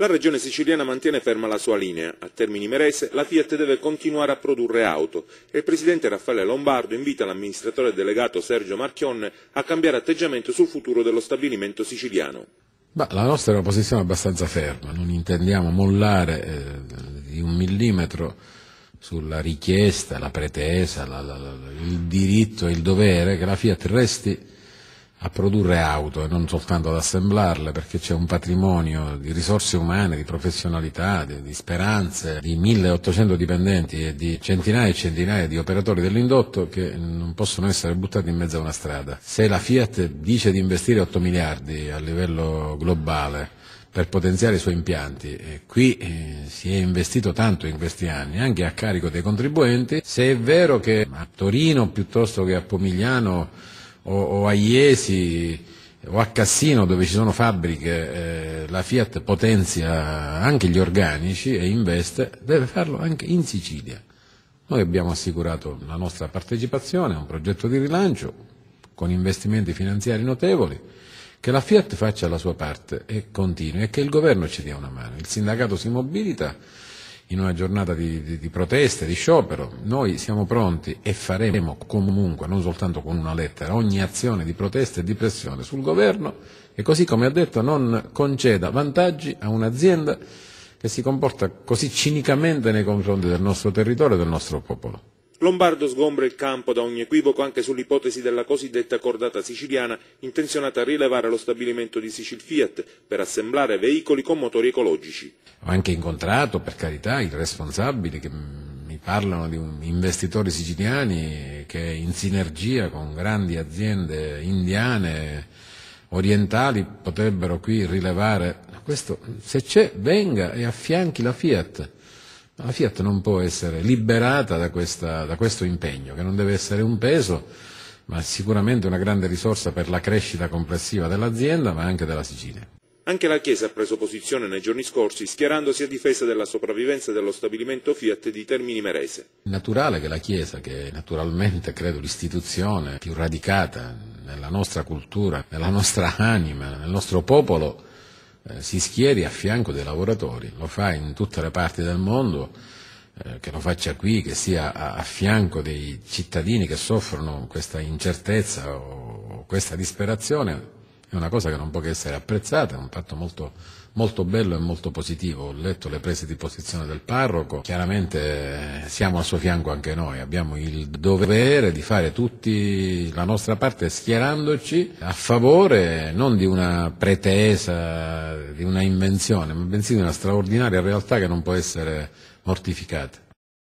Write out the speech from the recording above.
La regione siciliana mantiene ferma la sua linea. A Termini Merese la Fiat deve continuare a produrre auto e il presidente Raffaele Lombardo invita l'amministratore delegato Sergio Marchionne a cambiare atteggiamento sul futuro dello stabilimento siciliano. Bah, la nostra è una posizione abbastanza ferma, non intendiamo mollare eh, di un millimetro sulla richiesta, la pretesa, la, la, la, il diritto e il dovere che la Fiat resti a produrre auto e non soltanto ad assemblarle perché c'è un patrimonio di risorse umane, di professionalità, di, di, speranze, di 1800 dipendenti e di centinaia e centinaia di operatori dell'indotto che non possono essere buttati in mezzo a una strada. Se la Fiat dice di investire 8 miliardi a livello globale per potenziare i suoi impianti. E qui eh, si è investito tanto in questi anni, anche a carico dei contribuenti, se è vero che a Torino piuttosto che a Pomigliano o, o a Iesi o a Cassino dove ci sono fabbriche, eh, la Fiat potenzia anche gli organici e investe, deve farlo anche in Sicilia. Noi abbiamo assicurato la nostra partecipazione a un progetto di rilancio con investimenti finanziari notevoli, che la Fiat faccia la sua parte e continui e che il governo ci dia una mano. Il sindacato si mobilita in una giornata di, di, di proteste, di sciopero, noi siamo pronti e faremo comunque, non soltanto con una lettera, ogni azione di protesta e di pressione sul governo e così come ha detto non conceda vantaggi a un'azienda che si comporta così cinicamente nei confronti del nostro territorio e del nostro popolo. Lombardo sgombra il campo da ogni equivoco anche sull'ipotesi della cosiddetta cordata siciliana intenzionata a rilevare lo stabilimento di Sicil Fiat per assemblare veicoli con motori ecologici. Ho anche incontrato, per carità, i responsabili che mi parlano di investitori siciliani che in sinergia con grandi aziende indiane, orientali, potrebbero qui rilevare questo se c'è venga e affianchi la Fiat la Fiat non può essere liberata da, questa, da questo impegno, che non deve essere un peso, ma sicuramente una grande risorsa per la crescita complessiva dell'azienda, ma anche della Sicilia. Anche la Chiesa ha preso posizione nei giorni scorsi schierandosi a difesa della sopravvivenza dello stabilimento Fiat di Termini Merese. È naturale che la Chiesa, che è naturalmente credo l'istituzione più radicata nella nostra cultura, nella nostra anima, nel nostro popolo, eh, si schieri a fianco dei lavoratori, lo fa in tutte le parti del mondo, eh, che lo faccia qui, che sia a, a, fianco dei cittadini che soffrono questa incertezza o, o questa disperazione, è una cosa che non può che essere apprezzata, è un fatto molto, molto bello e molto positivo. Ho letto le prese di posizione del parroco, chiaramente eh, siamo al suo fianco anche noi, abbiamo il dovere di fare tutti la nostra parte schierandoci a favore non di una pretesa, di una invenzione, ma bensì di una straordinaria realtà che non può essere mortificata.